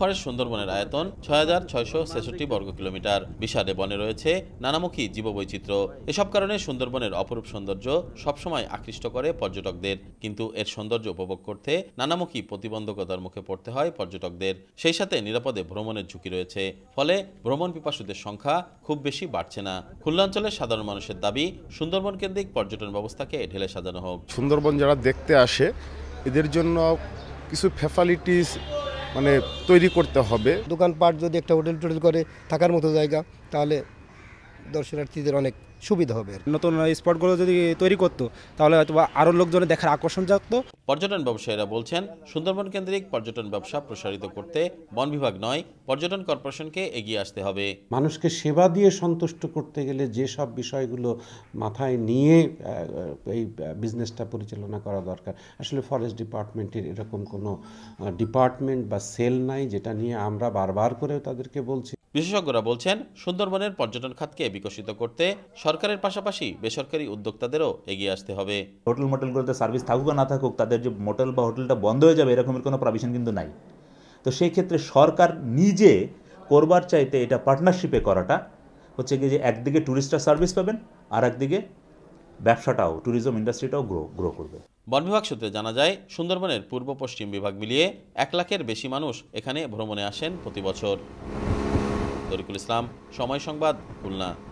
forest সুন্দরবনের আয়তন ছয় হাজার ছয়শো ছেষট্টি বর্গ কিলোমিটার বিশাদে বনে রয়েছে নানামুখী জীববৈচিত্র্য এসব কারণে সুন্দরবনের অপরূপ সৌন্দর্য সবসময় আকৃষ্ট করে পর্যটকদের কিন্তু এর সৌন্দর্য উপভোগ করতে নানামুখী প্রতিবন্ধকতার মুখে পড়তে হয় পর্যটকদের সেই সাথে নিরাপদে ভ্রমণের ঝুঁকি রয়েছে ফলে ভ্রমণ পিপাসুদের সংখ্যা খুব বেশি বাড়ছে না খুলনাঞ্চলের সাধারণ মানুষের দাবি সুন্দরবন কেন্দ্রিক পর্যটন ব্যবস্থাকে ঢেলে সাজানো হোক সুন্দরবন যারা দেখতে আসে এদের জন্য কিছু ফ্যাসালিটিস মানে তৈরি করতে হবে দোকানপাট যদি একটা হোটেল টোটেল করে থাকার মতো জায়গা তাহলে দর্শনার্থীদের অনেক সুবিধা হবে নতুন স্পটগুলো যদি তৈরি করতো তাহলে হয়তো আরও লোকজনে দেখার আকর্ষণ জাগতো পর্যটন ব্যবসায়ীরা বলছেন সুন্দরবন কেন্দ্রিক পর্যটন ব্যবসা প্রসারিত করতে বন বিভাগ নয় পর্যটন কর্পোরেশনকে এগিয়ে আসতে হবে মানুষকে সেবা দিয়ে সন্তুষ্ট করতে গেলে যে সব বিষয়গুলো মাথায় নিয়ে এই বিজনেসটা পরিচালনা করা দরকার আসলে ফরেস্ট ডিপার্টমেন্টের এরকম কোনো ডিপার্টমেন্ট বা সেল নাই যেটা নিয়ে আমরা বারবার করে তাদেরকে বলছি বিশেষজ্ঞরা বলছেন সুন্দরবনের পর্যটন খাতকে বিকশিত করতে সরকারের পাশাপাশি বেসরকারি উদ্যোক্তাদেরও এগিয়ে আসতে হবে হোটেল মোটেলগুলোতে সার্ভিস থাকুক না থাকুক তাদের যে মোটেল বা হোটেলটা বন্ধ হয়ে যাবে এরকমের কোনো প্রভিশন কিন্তু নাই তো সেই ক্ষেত্রে সরকার নিজে করবার চাইতে এটা পার্টনারশিপে করাটা হচ্ছে কি যে একদিকে ট্যুরিস্টরা সার্ভিস পাবেন আর একদিকে ব্যবসাটাও ট্যুরিজম ইন্ডাস্ট্রিটাও গ্রো গ্রো করবে বন বিভাগ সূত্রে জানা যায় সুন্দরবনের পূর্ব পশ্চিম বিভাগ মিলিয়ে এক লাখের বেশি মানুষ এখানে ভ্রমণে আসেন প্রতি বছর তরিকুল ইসলাম সময় সংবাদ খুলনা